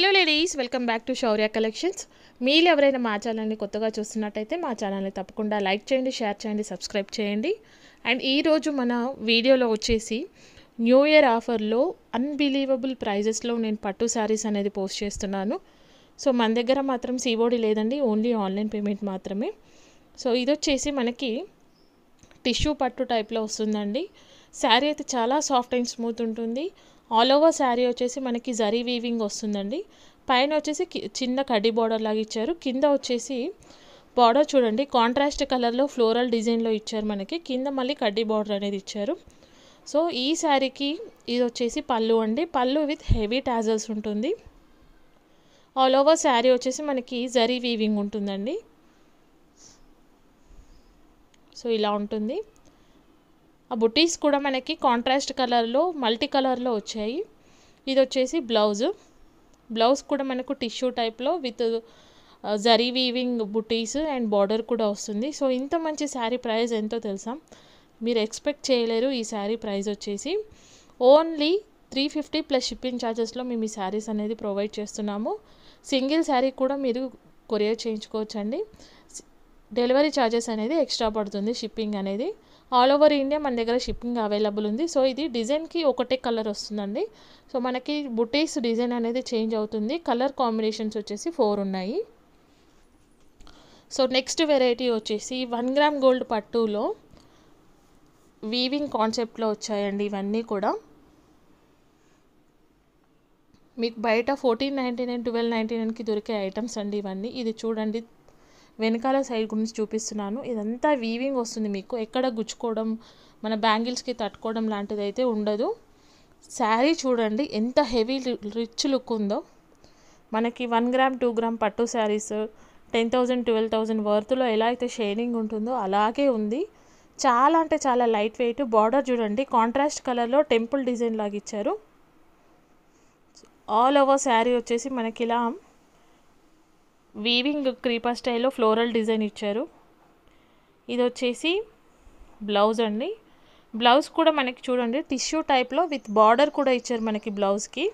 Hello ladies welcome back to Shaurya collections మీరు ఎవరైనా మా ఛానల్ని కొత్తగా చూస్తున్నట్టయితే మా ఛానల్ని తప్పకుండా లైక్ చేయండి షేర్ చేయండి సబ్స్క్రైబ్ చేయండి అండ్ ఈరోజు మన వీడియోలో వచ్చేసి న్యూ ఇయర్ ఆఫర్లో అన్బిలీవబుల్ ప్రైజెస్లో నేను పట్టు శారీస్ అనేది పోస్ట్ చేస్తున్నాను సో మన దగ్గర మాత్రం సీఓడి లేదండి ఓన్లీ ఆన్లైన్ పేమెంట్ మాత్రమే సో ఇది వచ్చేసి మనకి టిష్యూ పట్టు టైప్లో వస్తుందండి శారీ అయితే చాలా సాఫ్ట్ అండ్ స్మూత్ ఉంటుంది ఆల్ ఓవర్ శారీ వచ్చేసి మనకి జరీ వీవింగ్ వస్తుందండి పైన వచ్చేసి చిన్న కడ్డీ బార్డర్ లాగా ఇచ్చారు కింద వచ్చేసి బార్డర్ చూడండి కాంట్రాస్ట్ కలర్లో ఫ్లోరల్ డిజైన్లో ఇచ్చారు మనకి కింద మళ్ళీ కడ్డీ బార్డర్ అనేది ఇచ్చారు సో ఈ శారీకి ఇది వచ్చేసి పళ్ళు అండి పళ్ళు విత్ హెవీ టాజల్స్ ఉంటుంది ఆల్ ఓవర్ శారీ వచ్చేసి మనకి జరీ వీవింగ్ ఉంటుందండి సో ఇలా ఉంటుంది ఆ బుటీస్ కూడా మనకి కాంట్రాస్ట్ కలర్లో మల్టీ కలర్లో వచ్చాయి ఇది వచ్చేసి బ్లౌజ్ బ్లౌజ్ కూడా మనకు టిష్యూ టైప్లో విత్ జరీ వీవింగ్ బుటీస్ అండ్ బార్డర్ కూడా వస్తుంది సో ఇంత మంచి శారీ ప్రైస్ ఎంతో తెలుసా మీరు ఎక్స్పెక్ట్ చేయలేరు ఈ శారీ ప్రైస్ వచ్చేసి only three fifty plus shipping ఛార్జెస్లో మేము ఈ శారీస్ అనేది ప్రొవైడ్ చేస్తున్నాము సింగిల్ శారీ కూడా మీరు కొరియర్ చేయించుకోవచ్చండి డెలివరీ ఛార్జెస్ అనేది ఎక్స్ట్రా పడుతుంది షిప్పింగ్ అనేది ఆల్ ఓవర్ ఇండియా మన దగ్గర షిప్పింగ్ అవైలబుల్ ఉంది సో ఇది డిజైన్కి ఒకటే కలర్ వస్తుందండి సో మనకి బుటీస్ డిజైన్ అనేది చేంజ్ అవుతుంది కలర్ కాంబినేషన్స్ వచ్చేసి ఫోర్ ఉన్నాయి సో నెక్స్ట్ వెరైటీ వచ్చేసి వన్ గ్రామ్ గోల్డ్ పట్టులో వీవింగ్ కాన్సెప్ట్లో వచ్చాయండి ఇవన్నీ కూడా మీకు బయట fourteen ninety nine twelve ninety నైన్కి దొరికే ఐటమ్స్ అండి ఇవన్నీ ఇది చూడండి వెనకాల సైడ్ గురించి చూపిస్తున్నాను ఇదంతా వీవింగ్ వస్తుంది మీకు ఎక్కడ గుచ్చుకోవడం మన బ్యాంగిల్స్కి తట్టుకోవడం లాంటిది అయితే ఉండదు శారీ చూడండి ఎంత హెవీ రిచ్ లుక్ ఉందో మనకి వన్ గ్రామ్ టూ గ్రామ్ పట్టు saris ten thousand twelve thousand వర్త్లో ఎలా అయితే షేడింగ్ ఉంటుందో అలాగే ఉంది చాలా అంటే చాలా లైట్ వెయిట్ బార్డర్ చూడండి కాంట్రాస్ట్ కలర్లో టెంపుల్ డిజైన్ లాగా ఇచ్చారు ఆల్ ఓవర్ శారీ వచ్చేసి మనకి ఇలా వీవింగ్ క్రీపర్ స్టైల్లో ఫ్లోరల్ డిజైన్ ఇచ్చారు ఇది వచ్చేసి బ్లౌజ్ అండి బ్లౌజ్ కూడా మనకి చూడండి టిష్యూ టైప్లో విత్ బార్డర్ కూడా ఇచ్చారు మనకి బ్లౌజ్కి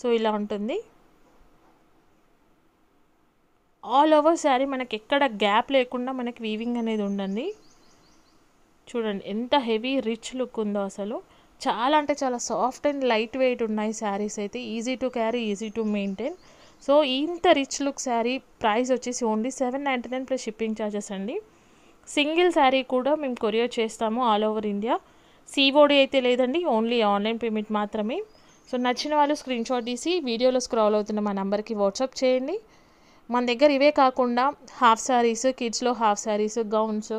సో ఇలా ఉంటుంది ఆల్ ఓవర్ శారీ మనకి ఎక్కడ గ్యాప్ లేకుండా మనకి వీవింగ్ అనేది ఉండండి చూడండి ఎంత హెవీ రిచ్ లుక్ ఉందో అసలు చాలా అంటే చాలా సాఫ్ట్ అండ్ లైట్ వెయిట్ ఉన్నాయి శారీస్ అయితే easy to carry easy to maintain so ఇంత రిచ్ లుక్ శారీ ప్రైస్ వచ్చేసి only seven ninety nine plus shipping charges అండి సింగిల్ శారీ కూడా మేము కొరియర్ చేస్తాము ఆల్ ఓవర్ ఇండియా సీఓడి అయితే లేదండి ఓన్లీ ఆన్లైన్ పేమెంట్ మాత్రమే సో నచ్చిన వాళ్ళు స్క్రీన్ షాట్ తీసి వీడియోలో స్క్రాల్ అవుతున్న మా నెంబర్కి వాట్సాప్ చేయండి మన దగ్గర ఇవే కాకుండా హాఫ్ శారీస్ కిడ్స్లో హాఫ్ శారీస్ గౌన్స్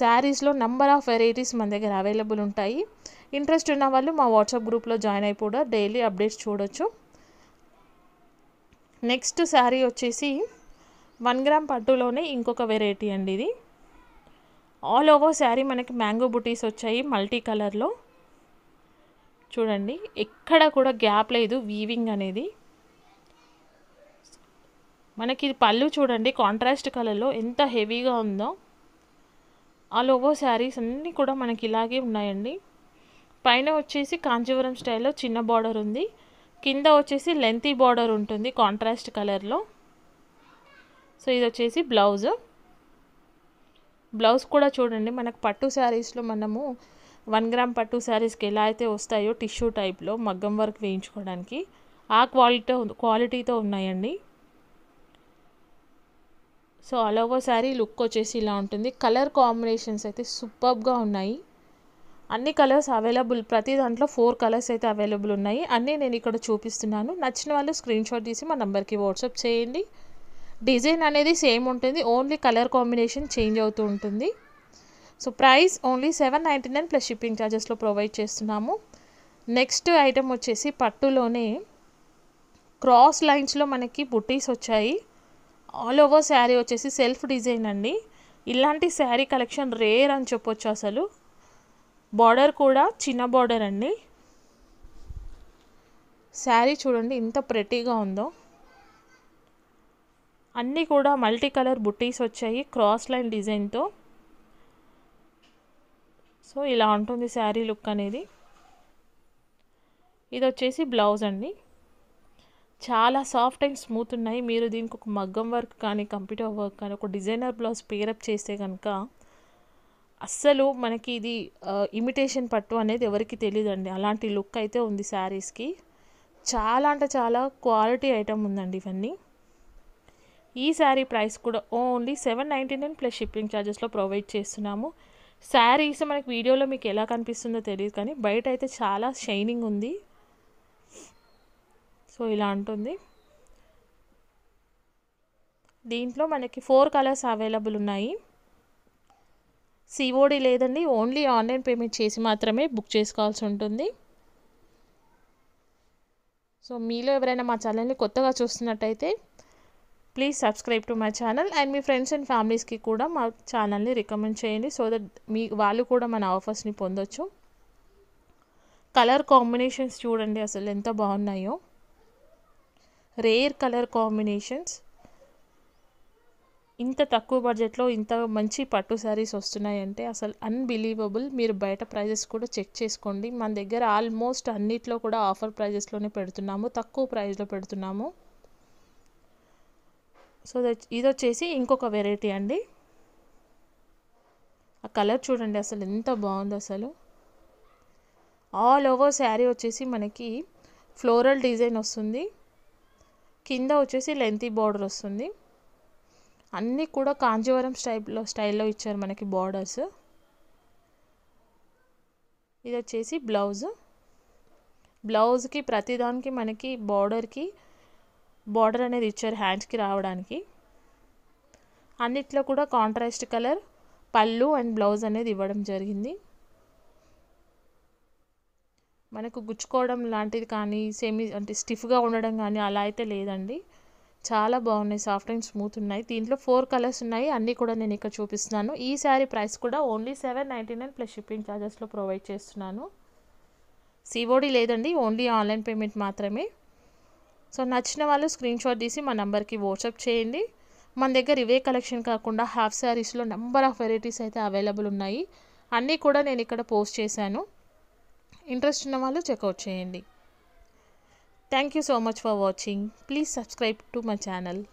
శారీస్లో నెంబర్ ఆఫ్ వెరైటీస్ మన దగ్గర అవైలబుల్ ఉంటాయి ఇంట్రెస్ట్ ఉన్న వాళ్ళు మా వాట్సాప్ గ్రూప్లో జాయిన్ అయిపోవడం డైలీ అప్డేట్స్ చూడొచ్చు నెక్స్ట్ శారీ వచ్చేసి వన్ గ్రామ్ పట్టులోనే ఇంకొక వెరైటీ అండి ఇది ఆల్ ఓవర్ శారీ మనకి మ్యాంగో బుటీస్ వచ్చాయి మల్టీ కలర్లో చూడండి ఎక్కడ కూడా గ్యాప్ లేదు వీవింగ్ అనేది మనకి ఇది పళ్ళు చూడండి కాంట్రాస్ట్ కలర్లో ఎంత హెవీగా ఉందో ఆల్ ఓవర్ శారీస్ అన్నీ కూడా మనకి ఇలాగే ఉన్నాయండి పైన వచ్చేసి కాంచీవరం స్టైల్లో చిన్న బార్డర్ ఉంది కింద వచ్చేసి లెంతీ బార్డర్ ఉంటుంది కాంట్రాస్ట్ కలర్లో సో ఇది వచ్చేసి బ్లౌజ్ బ్లౌజ్ కూడా చూడండి మనకు పట్టు శారీస్లో మనము వన్ గ్రామ్ పట్టు శారీస్కి ఎలా అయితే వస్తాయో టిష్యూ టైప్లో మగ్గం వర్క్ వేయించుకోవడానికి ఆ క్వాలిటీ క్వాలిటీతో ఉన్నాయండి సో అలాగో శారీ లుక్ వచ్చేసి ఇలా ఉంటుంది కలర్ కాంబినేషన్స్ అయితే సూపర్గా ఉన్నాయి అన్ని కలర్స్ అవైలబుల్ ప్రతి దాంట్లో ఫోర్ కలర్స్ అయితే అవైలబుల్ ఉన్నాయి అన్నీ నేను ఇక్కడ చూపిస్తున్నాను నచ్చిన వాళ్ళు స్క్రీన్ షాట్ తీసి మా నెంబర్కి వాట్సాప్ చేయండి డిజైన్ అనేది సేమ్ ఉంటుంది ఓన్లీ కలర్ కాంబినేషన్ చేంజ్ అవుతూ ఉంటుంది so price only seven ninety nine plus shipping ఛార్జెస్లో ప్రొవైడ్ చేస్తున్నాము నెక్స్ట్ ఐటమ్ వచ్చేసి పట్టులోనే క్రాస్ లైన్స్లో మనకి బుట్టీస్ వచ్చాయి ఆల్ ఓవర్ శారీ వచ్చేసి సెల్ఫ్ డిజైన్ అండి ఇలాంటి శారీ కలెక్షన్ రేర్ అని చెప్పొచ్చు అసలు బార్డర్ కూడా చిన్న బార్డర్ అండి శారీ చూడండి ఇంత ప్రెటీగా ఉందో అన్నీ కూడా మల్టీ కలర్ బుట్టీస్ వచ్చాయి క్రాస్ లైన్ డిజైన్తో సో ఇలా ఉంటుంది శారీ లుక్ అనేది ఇది వచ్చేసి బ్లౌజ్ అండి చాలా సాఫ్ట్ అండ్ స్మూత్ ఉన్నాయి మీరు దీనికి ఒక మగ్గం వర్క్ కానీ కంప్యూటర్ వర్క్ కానీ ఒక డిజైనర్ బ్లౌజ్ పేరప్ చేస్తే కనుక అస్సలు మనకి ఇది ఇమిటేషన్ పట్టు అనేది ఎవరికి తెలియదండి అలాంటి లుక్ అయితే ఉంది శారీస్కి చాలా అంటే చాలా క్వాలిటీ ఐటమ్ ఉందండి ఇవన్నీ ఈ శారీ ప్రైస్ కూడా only seven ninety nine plus shipping ఛార్జెస్లో ప్రొవైడ్ చేస్తున్నాము శారీస్ మనకి వీడియోలో మీకు ఎలా కనిపిస్తుందో తెలియదు కానీ బయట అయితే చాలా షైనింగ్ ఉంది సో ఇలా ఉంటుంది దీంట్లో మనకి ఫోర్ కలర్స్ అవైలబుల్ ఉన్నాయి సిఓడి లేదండి ఓన్లీ ఆన్లైన్ పేమెంట్ చేసి మాత్రమే బుక్ చేసుకోవాల్సి ఉంటుంది సో మీలో ఎవరైనా మా ఛానల్ని కొత్తగా చూస్తున్నట్టయితే please subscribe to my channel and మీ ఫ్రెండ్స్ అండ్ ఫ్యామిలీస్కి కూడా మా ఛానల్ని రికమెండ్ చేయండి సో దట్ మీ వాళ్ళు కూడా మన ఆఫర్స్ని పొందొచ్చు కలర్ కాంబినేషన్స్ చూడండి అసలు ఎంత బాగున్నాయో రేర్ కలర్ కాంబినేషన్స్ ఇంత తక్కువ బడ్జెట్లో ఇంత మంచి పట్టు శారీస్ వస్తున్నాయంటే అసలు అన్బిలీవబుల్ మీరు బయట ప్రైజెస్ కూడా చెక్ చేసుకోండి మన దగ్గర ఆల్మోస్ట్ అన్నిట్లో కూడా ఆఫర్ ప్రైజెస్లోనే పెడుతున్నాము తక్కువ ప్రైస్లో పెడుతున్నాము సో ఇది వచ్చేసి ఇంకొక వెరైటీ అండి ఆ కలర్ చూడండి అసలు ఎంత బాగుంది అసలు ఆల్ ఓవర్ శారీ వచ్చేసి మనకి ఫ్లోరల్ డిజైన్ వస్తుంది కింద వచ్చేసి లెంతీ బార్డర్ వస్తుంది అన్నీ కూడా కాంజీవరం స్టైప్లో స్టైల్లో ఇచ్చారు మనకి బార్డర్స్ ఇది వచ్చేసి బ్లౌజ్ బ్లౌజ్కి ప్రతిదానికి మనకి బార్డర్కి బార్డర్ అనేది ఇచ్చారు హ్యాండ్స్కి రావడానికి అన్నిట్లో కూడా కాంట్రాస్ట్ కలర్ పళ్ళు అండ్ బ్లౌజ్ అనేది ఇవ్వడం జరిగింది మనకు గుచ్చుకోవడం లాంటిది కానీ సెమీ అంటే స్టిఫ్గా ఉండడం కానీ అలా అయితే లేదండి చాలా బాగున్నాయి సాఫ్ట్ అండ్ స్మూత్ ఉన్నాయి దీంట్లో ఫోర్ కలర్స్ ఉన్నాయి అన్నీ కూడా నేను ఇక్కడ చూపిస్తున్నాను ఈ శారీ ప్రైస్ కూడా only seven ninety nine plus shipping ఛార్జెస్లో ప్రొవైడ్ చేస్తున్నాను సిఓడి లేదండి ఓన్లీ ఆన్లైన్ పేమెంట్ మాత్రమే సో నచ్చిన వాళ్ళు స్క్రీన్ షాట్ తీసి మా నెంబర్కి వాట్సాప్ చేయండి మన దగ్గర ఇవే కలెక్షన్ కాకుండా హాఫ్ శారీస్లో నెంబర్ ఆఫ్ వెరైటీస్ అయితే అవైలబుల్ ఉన్నాయి అన్నీ కూడా నేను ఇక్కడ పోస్ట్ చేశాను ఇంట్రెస్ట్ ఉన్న వాళ్ళు చెక్అవుట్ చేయండి Thank you so much for watching. Please subscribe to my channel.